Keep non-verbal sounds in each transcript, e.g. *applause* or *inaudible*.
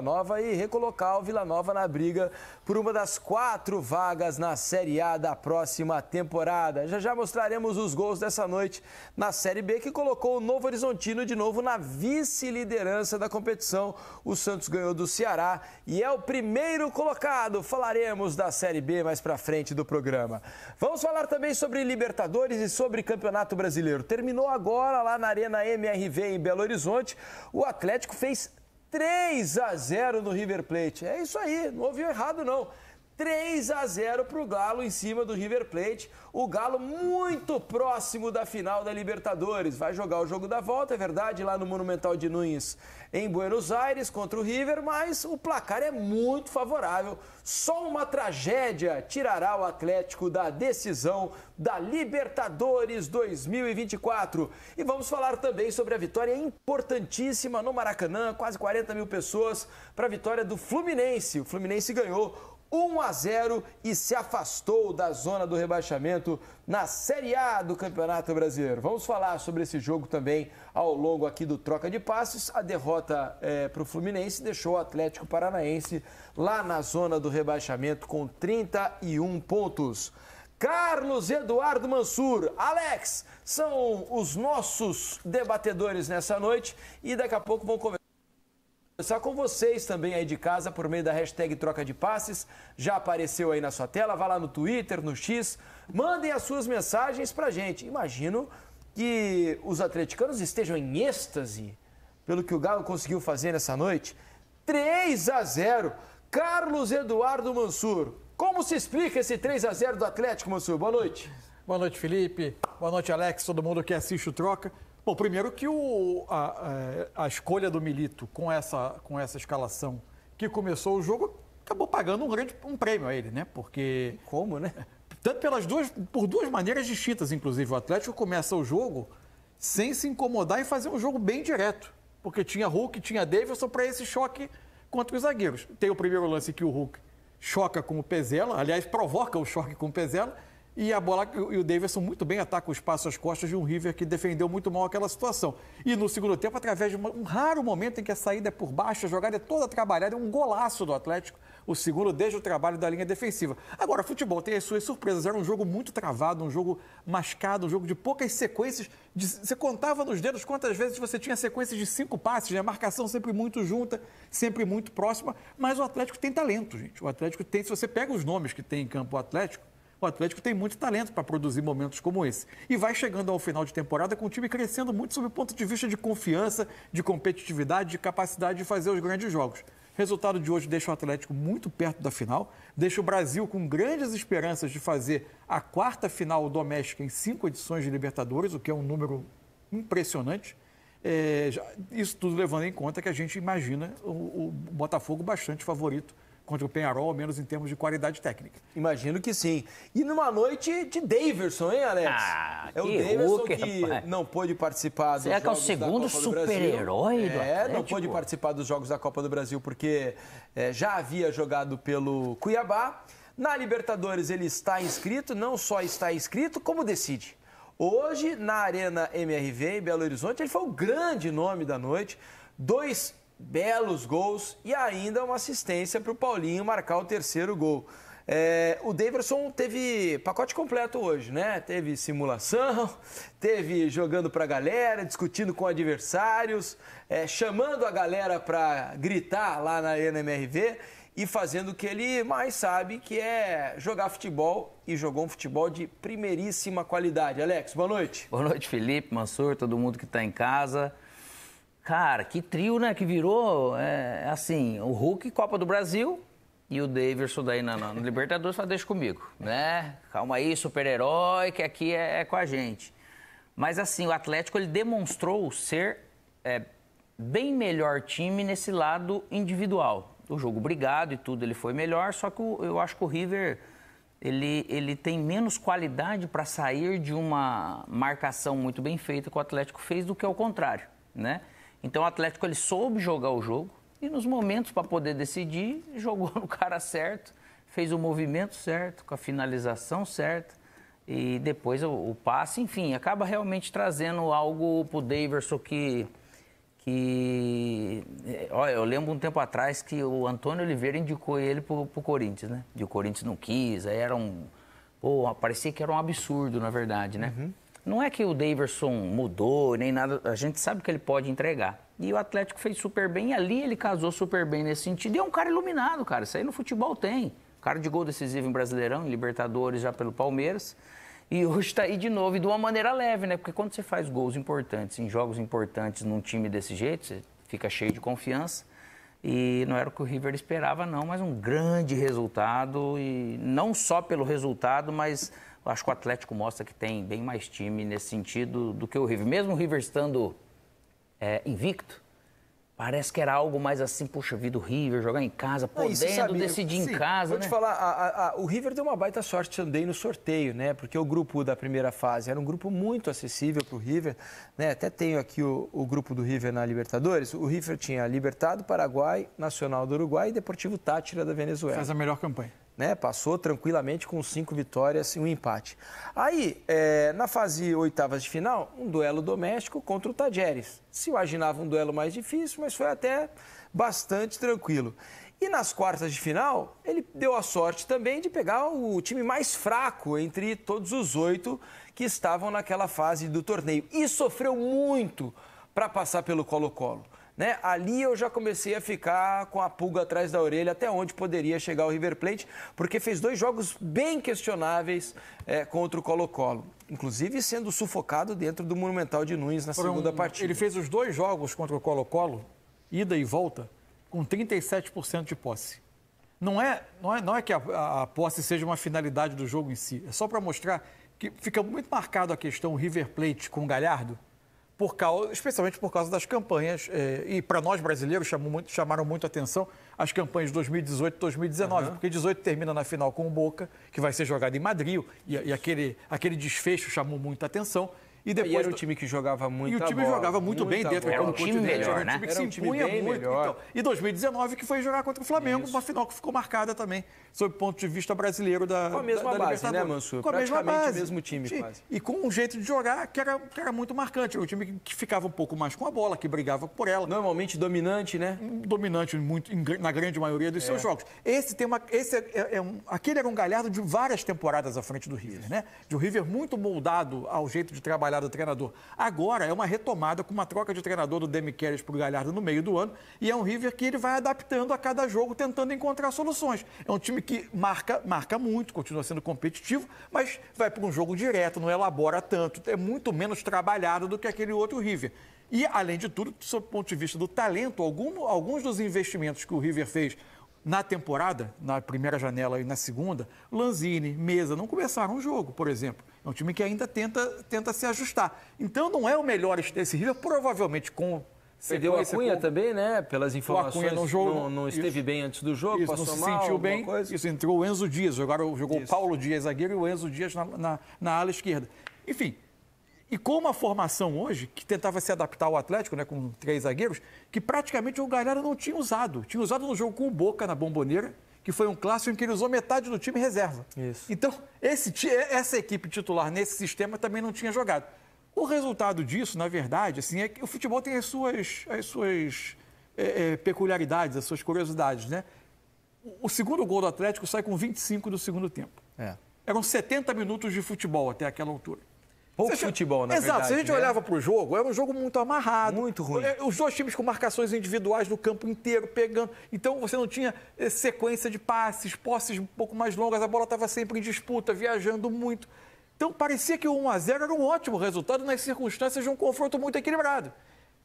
Nova e recolocar o Vila Nova na briga por uma das quatro vagas na Série A da próxima temporada. Já já mostraremos os gols dessa noite na Série B, que colocou o Novo Horizontino de novo na vice-liderança da competição. O Santos ganhou do Ceará e é o primeiro colocado. Falaremos da Série B mais pra frente do programa. Vamos falar também sobre Libertadores e sobre Campeonato Brasileiro. Terminou agora lá na Arena MRV em Belo Horizonte. O Atlético fez 3 a 0 no River Plate. É isso aí, não ouviu errado não. 3 a 0 para o Galo em cima do River Plate. O Galo muito próximo da final da Libertadores. Vai jogar o jogo da volta, é verdade, lá no Monumental de Nunes, em Buenos Aires, contra o River, mas o placar é muito favorável. Só uma tragédia tirará o Atlético da decisão da Libertadores 2024. E vamos falar também sobre a vitória importantíssima no Maracanã, quase 40 mil pessoas, para a vitória do Fluminense. O Fluminense ganhou 1 a 0 e se afastou da zona do rebaixamento na Série A do Campeonato Brasileiro. Vamos falar sobre esse jogo também ao longo aqui do Troca de Passes. A derrota é, para o Fluminense deixou o Atlético Paranaense lá na zona do rebaixamento com 31 pontos. Carlos Eduardo Mansur, Alex, são os nossos debatedores nessa noite e daqui a pouco vão começar. Começar com vocês também aí de casa por meio da hashtag Troca de Passes. Já apareceu aí na sua tela, vá lá no Twitter, no X. Mandem as suas mensagens pra gente. Imagino que os atleticanos estejam em êxtase pelo que o Galo conseguiu fazer nessa noite. 3 a 0. Carlos Eduardo Mansur. Como se explica esse 3 a 0 do Atlético, Mansur? Boa noite. Boa noite, Felipe. Boa noite, Alex, todo mundo que assiste o Troca. Bom, primeiro que o, a, é, a, escolha do Milito com essa, com essa escalação que começou o jogo acabou pagando um grande um prêmio a ele, né? Porque. Como, né? Tanto pelas duas, por duas maneiras distintas, inclusive. O Atlético começa o jogo sem se incomodar e fazer um jogo bem direto. Porque tinha Hulk, tinha Davidson para esse choque contra os zagueiros. Tem o primeiro lance que o Hulk choca com o Pezela, aliás, provoca o choque com o Pezela e a bola e o Davidson muito bem ataca o espaço às costas de um River que defendeu muito mal aquela situação. E no segundo tempo, através de uma, um raro momento em que a saída é por baixo, a jogada é toda trabalhada, é um golaço do Atlético. O segundo desde o trabalho da linha defensiva. Agora, futebol tem as suas surpresas. Era um jogo muito travado, um jogo mascado, um jogo de poucas sequências. De, você contava nos dedos quantas vezes você tinha sequências de cinco passes, né? Marcação sempre muito junta, sempre muito próxima. Mas o Atlético tem talento, gente. O Atlético tem, se você pega os nomes que tem em campo o Atlético, o Atlético tem muito talento para produzir momentos como esse. E vai chegando ao final de temporada com o time crescendo muito sob o ponto de vista de confiança, de competitividade, de capacidade de fazer os grandes jogos. Resultado de hoje deixa o Atlético muito perto da final, deixa o Brasil com grandes esperanças de fazer a quarta final doméstica em cinco edições de Libertadores, o que é um número impressionante. É, isso tudo levando em conta que a gente imagina o, o Botafogo bastante favorito contra o Penharol, ao menos em termos de qualidade técnica. Imagino que sim. E numa noite de Daverson, hein, Alex? Ah, é o Daverson que rapaz. não pôde participar dos Será jogos que é o segundo super-herói do É, não pôde participar dos jogos da Copa do Brasil porque é, já havia jogado pelo Cuiabá. Na Libertadores ele está inscrito, não só está inscrito, como decide. Hoje, na Arena MRV, em Belo Horizonte, ele foi o grande nome da noite. Dois belos gols e ainda uma assistência para o Paulinho marcar o terceiro gol. É, o Daverson teve pacote completo hoje, né? Teve simulação, *laughs* teve jogando para a galera, discutindo com adversários, é, chamando a galera para gritar lá na NMRV e fazendo o que ele mais sabe, que é jogar futebol e jogou um futebol de primeiríssima qualidade. Alex, boa noite. Boa noite, Felipe, Mansur, todo mundo que está em casa. Cara, que trio, né? Que virou, é, é, assim, o Hulk, Copa do Brasil, e o Davidson daí na, na, no Libertadores só deixa comigo, né? Calma aí, super-herói, que aqui é, é, com a gente. Mas assim, o Atlético ele demonstrou ser é, bem melhor time nesse lado individual. O jogo brigado e tudo, ele foi melhor, só que o, eu acho que o River ele, ele tem menos qualidade para sair de uma marcação muito bem feita que o Atlético fez do que ao contrário, né? Então o Atlético ele soube jogar o jogo e nos momentos para poder decidir, *laughs* jogou no cara certo, fez o movimento certo, com a finalização certa e depois o, o passe, enfim, acaba realmente trazendo algo pro Daverson que que eh, olha, eu lembro um tempo atrás que o Antônio Oliveira indicou ele pro, pro Corinthians, né? E o Corinthians não quis, aí era um pô, parecia que era um absurdo, na verdade, né? Uhum. Não é que o Daverson mudou nem nada, a gente sabe que ele pode entregar. E o Atlético fez super bem, e ali ele casou super bem nesse sentido. E é um cara iluminado, cara. Isso aí no futebol tem. Cara de gol decisivo em Brasileirão, em Libertadores já pelo Palmeiras. E *laughs* hoje está aí de novo, e de uma maneira leve, né? Porque quando você faz gols importantes, em jogos importantes, num time desse jeito, você fica cheio de confiança. E não era o que o River esperava, não, mas um grande resultado. E não só pelo resultado, mas eu acho que o Atlético mostra que tem bem mais time nesse sentido do que o River. Mesmo o River estando é, invicto, Parece que era algo mais assim, puxa vida, o River jogar em casa, podendo decidir sim, em casa. Vou né? te falar, a, a, a, o River deu uma baita sorte andei no sorteio, né? Porque o grupo da primeira fase era um grupo muito acessível para o River, né? Até tenho aqui o, o, grupo do River na Libertadores. O River tinha Libertado, Paraguai, Nacional do Uruguai e Deportivo Tátira da Venezuela. Faz a melhor campanha né? Passou tranquilamente com cinco vitórias e um empate. Aí, é, na fase oitavas de final, um duelo doméstico contra o Tajeres. Se imaginava um duelo mais difícil, mas foi até bastante tranquilo. E nas quartas de final, ele deu a sorte também de pegar o time mais fraco entre todos os oito que estavam naquela fase do torneio. E sofreu muito para passar pelo Colo-Colo. Né? Ali eu já comecei a ficar com a pulga atrás da orelha até onde poderia chegar o River Plate, porque fez dois jogos bem questionáveis é, contra o Colo-Colo. Inclusive sendo sufocado dentro do Monumental de Nunes na Foram, segunda partida. Ele fez os dois jogos contra o Colo-Colo, ida e volta, com 37% de posse. Não é, não é, não é que a, a, a posse seja uma finalidade do jogo em si, é só para mostrar que fica muito marcado a questão River Plate com o Galhardo, por causa, especialmente por causa das campanhas, eh, e para nós brasileiros chamou muito, chamaram muito atenção as campanhas de 2018 e 2019, uhum. porque 18 termina na final com o Boca, que vai ser jogado em Madrid, e, e aquele, aquele desfecho chamou muita atenção, e depois e era um time que jogava muito E o time bola, jogava muito bem dentro bola. Era um time melhor, era um né? que era um se muito. Melhor. Então, e 2019 que foi jogar contra o Flamengo, Isso. uma final que ficou marcada também, sob o ponto de vista brasileiro da Com a mesma da, da base, né, Mansur? Com a mesma base. o mesmo time quase. E com um jeito de jogar que era, que era muito marcante. Era um time que, ficava um pouco mais com a bola, que brigava por ela. Normalmente dominante, né? Dominante muito, na grande maioria dos é. seus jogos. Esse tem uma, esse é, é, é um, aquele era um galhardo de várias temporadas à frente do River, né? De um River muito moldado ao jeito de trabalhar trabalhado o treinador. Agora é uma retomada com uma troca de treinador do Demichelis para o Galhardo no meio do ano e é um River que ele vai adaptando a cada jogo, tentando encontrar soluções. É um time que marca, marca muito, continua sendo competitivo, mas vai para um jogo direto, não elabora tanto, é muito menos trabalhado do que aquele outro River. E, além de tudo, sob ponto de vista do talento, algum, alguns dos investimentos que o River fez na temporada, na primeira janela e na segunda, Lanzini, Mesa, não começaram o jogo, por exemplo. É um time que ainda tenta, tenta se ajustar. Então não é o melhor esse River, provavelmente com. Perdeu a Cunha com, também, né? Pelas informações, Cunha no jogo, não, não esteve isso, bem antes do jogo, isso, não se mal, sentiu bem. Coisa. Isso, entrou o Enzo Dias, agora jogou o Paulo Dias, zagueiro, e o Enzo Dias na, na, na ala esquerda. Enfim, e com uma formação hoje que tentava se adaptar ao Atlético, né, com três zagueiros, que praticamente o Galera não tinha usado. Tinha usado no jogo com o Boca na Bomboneira, que foi um clássico em que ele usou metade do time reserva. Isso. Então, esse, é, essa equipe titular nesse sistema também não tinha jogado. O resultado disso, na verdade, assim, é que o futebol tem as suas, as suas é, é, peculiaridades, as suas curiosidades, né? O segundo gol do Atlético sai com 25 do segundo tempo. É. Eram 70 minutos de futebol até aquela altura. Pouco futebol, na Exato, verdade. Exato, se a gente né? olhava para o jogo, era é um jogo muito amarrado. Muito ruim. É, os dois times com marcações individuais no campo inteiro, pegando. Então você não tinha eh, sequência de passes, posses um pouco mais longas, a bola estava sempre em disputa, viajando muito. Então parecia que o 1x0 era um ótimo resultado nas circunstâncias de um confronto muito equilibrado.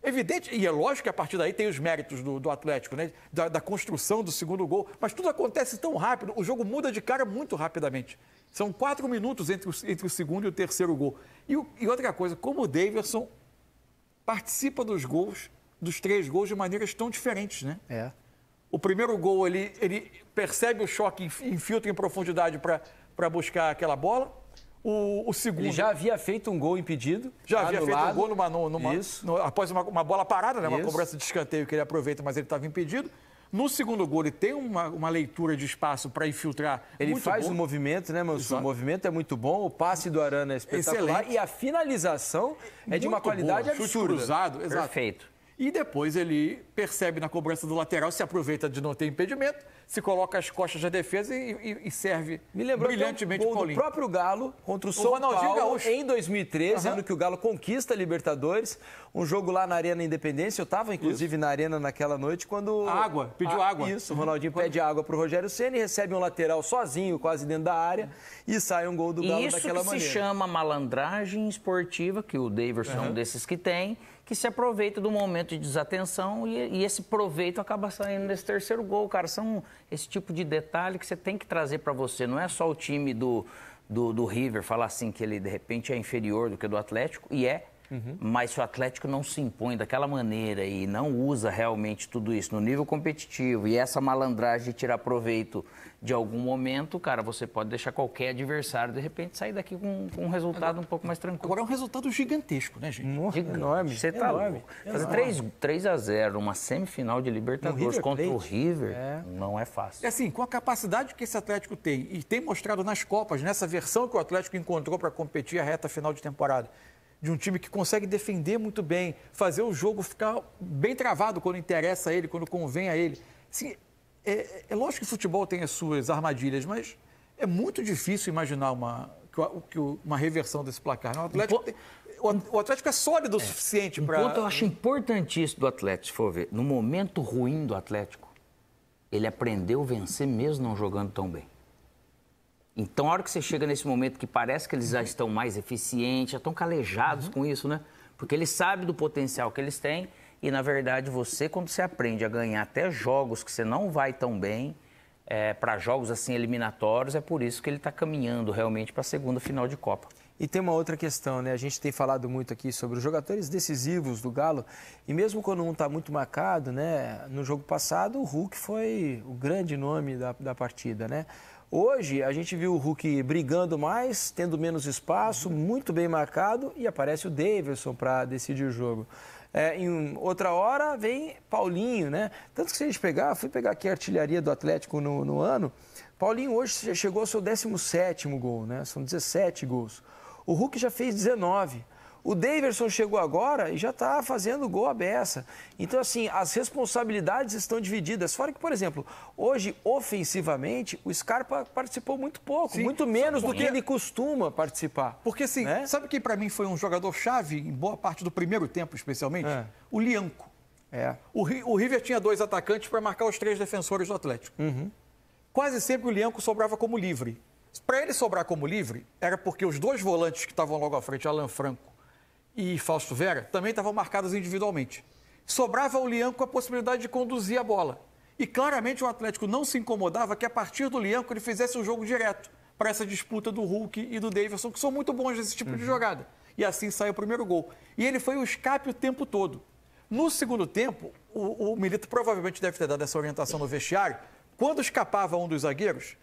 Evidente, e é lógico que a partir daí tem os méritos do, do Atlético, né? Da, da, construção do segundo gol, mas tudo acontece tão rápido, o jogo muda de cara muito rapidamente. São quatro minutos entre o, entre o segundo e o terceiro gol. E, e outra coisa, como o Davidson participa dos gols, dos três gols, de maneiras tão diferentes, né? É. O primeiro gol, ele, ele percebe o choque, infiltra em profundidade para buscar aquela bola. O, o, segundo. Ele já havia feito um gol impedido. Já havia feito lado. um gol numa, numa, numa, após uma, uma, bola parada, né? Isso. Uma cobrança de escanteio que ele aproveita, mas ele estava impedido. No segundo gol, ele tem uma, uma leitura de espaço para infiltrar. Ele faz bom. o movimento, né, Mas O movimento é muito bom, o passe do Arana é espetacular Excelente. e a finalização é muito de uma qualidade boa. absurda. Chute cruzado, exato. Perfeito. E depois ele percebe na cobrança do lateral, se aproveita de não ter impedimento, se coloca as costas da defesa e, e, e serve Me lembrou brilhantemente um gol Paulinho. do próprio Galo contra o, o São Ronaldinho Paulo Gaúcho. em 2013, uhum. ano que o Galo conquista a Libertadores. Um jogo lá na Arena Independência. Eu estava, inclusive, isso. na Arena naquela noite quando... água, pediu ah, água. Isso, o Ronaldinho pede água para o Rogério Senna e recebe um lateral sozinho, quase dentro da área, e sai um gol do Galo isso daquela maneira. Isso que se chama malandragem esportiva, que o Daverson uhum. é um desses que tem que se aproveita do momento de desatenção e, e, esse proveito acaba saindo nesse terceiro gol, cara. São esse tipo de detalhe que você tem que trazer para você. Não é só o time do, do, do River falar assim que ele, de repente, é inferior do que do Atlético, e é Uhum. Mas se o Atlético não se impõe daquela maneira e não usa realmente tudo isso no nível competitivo e essa malandragem de tirar proveito de algum momento, cara, você pode deixar qualquer adversário de repente sair daqui com, com um resultado agora, um pouco mais tranquilo. Agora é um resultado gigantesco, né, gente? Nossa, Gigante. enorme. Você tá enorme. louco. Fazer 3, 3 a 0 uma semifinal de Libertadores contra Plate. o River é. não é fácil. É assim, com a capacidade que esse Atlético tem e tem mostrado nas Copas, nessa versão que o Atlético encontrou para competir a reta final de temporada de um time que consegue defender muito bem, fazer o jogo ficar bem travado quando interessa a ele, quando convém a ele. Assim, é, é lógico que o futebol tem as suas armadilhas, mas é muito difícil imaginar uma, uma reversão desse placar. Né? O Atlético, o Atlético é sólido o é. suficiente para. Enquanto eu acho importantíssimo do Atlético, se for ver. No momento ruim do Atlético, ele aprendeu a vencer mesmo não jogando tão bem. Então, a hora que você chega nesse momento que parece que eles já estão mais eficientes, já estão calejados uhum. com isso, né? Porque eles sabem do potencial que eles têm e, na verdade, você, quando você aprende a ganhar até jogos que você não vai tão bem, é, para jogos assim eliminatórios, é por isso que ele está caminhando realmente para a segunda final de Copa. E tem uma outra questão, né? A gente tem falado muito aqui sobre os jogadores decisivos do Galo. E mesmo quando um está muito marcado, né? No jogo passado, o Hulk foi o grande nome da, da partida, né? Hoje a gente viu o Hulk brigando mais, tendo menos espaço, muito bem marcado e aparece o Davidson para decidir o jogo. É, em outra hora vem Paulinho, né? Tanto que se a gente pegar, fui pegar aqui a artilharia do Atlético no, no ano. Paulinho hoje chegou ao seu 17 gol, né? São 17 gols. O Hulk já fez 19. O Daverson chegou agora e já está fazendo gol à beça. Então, assim, as responsabilidades estão divididas. Fora que, por exemplo, hoje, ofensivamente, o Scarpa participou muito pouco, Sim, muito menos porque... do que ele costuma participar. Porque, assim, né? sabe que para mim foi um jogador-chave, em boa parte do primeiro tempo, especialmente? É. O Lianco. É. O, o, River tinha dois atacantes para marcar os três defensores do Atlético. Uhum. Quase sempre o Lianco sobrava como livre. Para ele sobrar como livre, era porque os dois volantes que estavam logo à frente, Alan Franco e Fausto Vera também estavam marcadas individualmente. Sobrava o Lianco a possibilidade de conduzir a bola. E claramente o Atlético não se incomodava que a partir do Lianco ele fizesse o um jogo direto para essa disputa do Hulk e do Davidson, que são muito bons nesse tipo uhum. de jogada. E assim saiu o primeiro gol. E ele foi o escape o tempo todo. No segundo tempo, o, o Milito provavelmente deve ter dado essa orientação no vestiário. Quando escapava um dos zagueiros,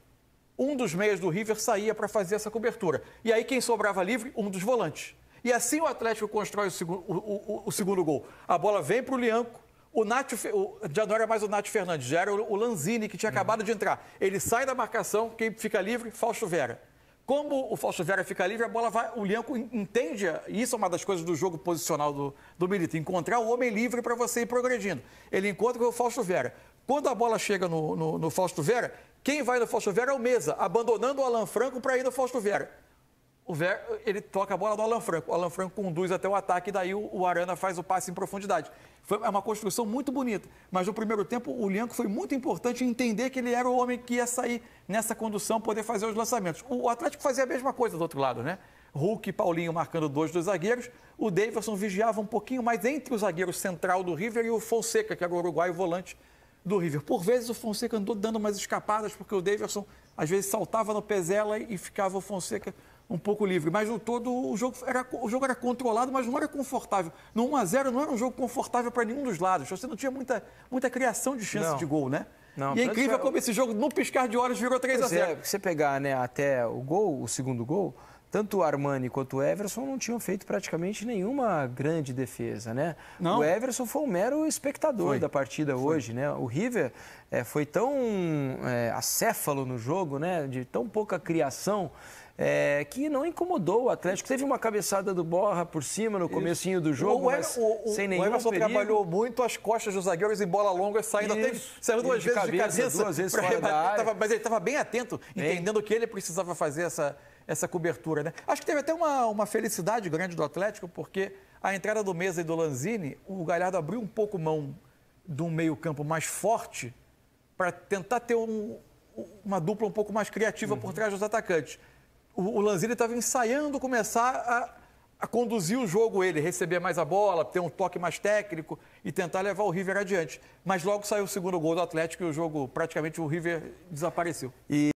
um dos meias do River saía para fazer essa cobertura. E aí quem sobrava livre? Um dos volantes. E assim o Atlético constrói o segundo, o, o, o segundo gol. A bola vem para o Lianco. O Nath, o, já não era mais o Nath Fernandes, já era o, Lanzini, que tinha uhum. acabado de entrar. Ele sai da marcação, quem fica livre? Fausto Vera. Como o Fausto Vera fica livre, a bola vai. O Lianco entende, isso é uma das coisas do jogo posicional do, do Milito, encontrar o homem livre para você ir progredindo. Ele encontra o Fausto Vera. Quando a bola chega no, no, no Fausto Vera, quem vai no Fausto Vera é o Mesa, abandonando o Alan Franco para ir no Fausto Vera o Ver, ele toca a bola do Alan Franco. O Alan Franco conduz até o ataque e daí o, o Arana faz o passe em profundidade. Foi é uma construção muito bonita. Mas no primeiro tempo, o Lianco foi muito importante entender que ele era o homem que ia sair nessa condução, poder fazer os lançamentos. O Atlético fazia a mesma coisa do outro lado, né? Hulk e Paulinho marcando dois dos zagueiros. O Davidson vigiava um pouquinho mais entre o zagueiro central do River e o Fonseca, que era o uruguaio volante do River. Por vezes o Fonseca andou dando umas escapadas, porque o Davidson às vezes saltava no Pezela e ficava o Fonseca um pouco livre. Mas no todo o jogo era, o jogo era controlado, mas não era confortável. No 1x0 não era um jogo confortável para nenhum dos lados. Você não tinha muita, muita criação de chance não. de gol, né? Não, e é incrível como esse jogo, no piscar de olhos, virou 3 a 0 é, Você pegar né, até o gol, o segundo gol, tanto o Armani quanto o Everson não tinham feito praticamente nenhuma grande defesa, né? Não. O Everson foi um mero espectador foi. da partida foi. hoje, né? O River é, foi tão é, acéfalo no jogo, né? De tão pouca criação é, que não incomodou o Atlético. Teve uma cabeçada do Borra por cima no comecinho do jogo, mas o, o, sem nenhum O Emerson perigo. trabalhou muito as costas dos zagueiros em bola longa, saindo Isso. até... Saiu duas vezes de cabeça, duas vezes de da Tava, mas ele estava bem atento, bem. entendendo que ele precisava fazer essa, essa cobertura. Né? Acho que teve até uma, uma felicidade grande do Atlético, porque a entrada do Mesa e do Lanzini, o Galhardo abriu um pouco mão de um meio campo mais forte para tentar ter um, uma dupla um pouco mais criativa uhum. por trás dos atacantes o, o Lanzini estava ensaiando começar a, a, conduzir o jogo, ele receber mais a bola, ter um toque mais técnico e tentar levar o River adiante. Mas logo saiu o segundo gol do Atlético e o jogo, praticamente, o River desapareceu. E...